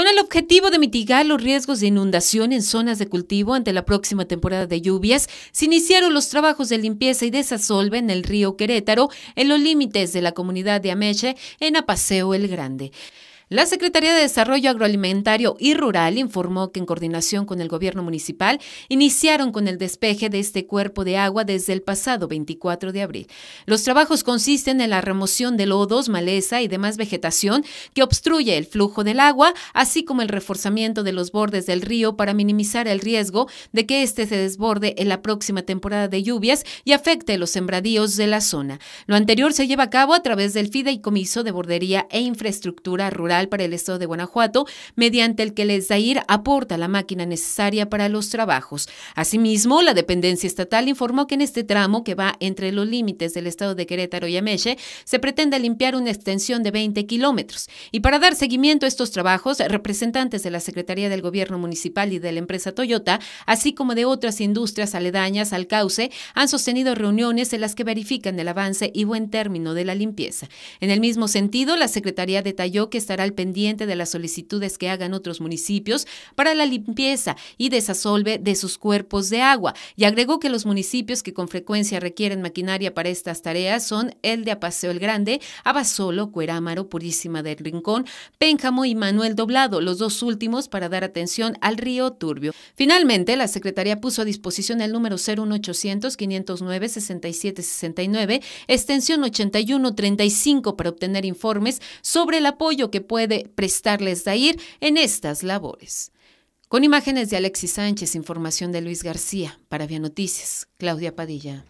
Con el objetivo de mitigar los riesgos de inundación en zonas de cultivo ante la próxima temporada de lluvias, se iniciaron los trabajos de limpieza y desasolve en el río Querétaro, en los límites de la comunidad de Ameche, en Apaseo el Grande. La Secretaría de Desarrollo Agroalimentario y Rural informó que en coordinación con el gobierno municipal iniciaron con el despeje de este cuerpo de agua desde el pasado 24 de abril. Los trabajos consisten en la remoción de lodos, maleza y demás vegetación que obstruye el flujo del agua, así como el reforzamiento de los bordes del río para minimizar el riesgo de que este se desborde en la próxima temporada de lluvias y afecte los sembradíos de la zona. Lo anterior se lleva a cabo a través del Fideicomiso de Bordería e Infraestructura Rural para el Estado de Guanajuato, mediante el que el ESDAIR aporta la máquina necesaria para los trabajos. Asimismo, la dependencia estatal informó que en este tramo, que va entre los límites del Estado de Querétaro y Ameche, se pretende limpiar una extensión de 20 kilómetros. Y para dar seguimiento a estos trabajos, representantes de la Secretaría del Gobierno Municipal y de la empresa Toyota, así como de otras industrias aledañas al cauce, han sostenido reuniones en las que verifican el avance y buen término de la limpieza. En el mismo sentido, la Secretaría detalló que estará pendiente de las solicitudes que hagan otros municipios para la limpieza y desasolve de sus cuerpos de agua y agregó que los municipios que con frecuencia requieren maquinaria para estas tareas son el de Apaseo el Grande, Abasolo, Cuerámaro, Purísima del Rincón, Pénjamo y Manuel Doblado, los dos últimos para dar atención al río Turbio. Finalmente, la Secretaría puso a disposición el número 01800 509 6769, extensión 8135 para obtener informes sobre el apoyo que puede puede prestarles DAIR en estas labores. Con imágenes de Alexis Sánchez, información de Luis García, para Vía Noticias, Claudia Padilla.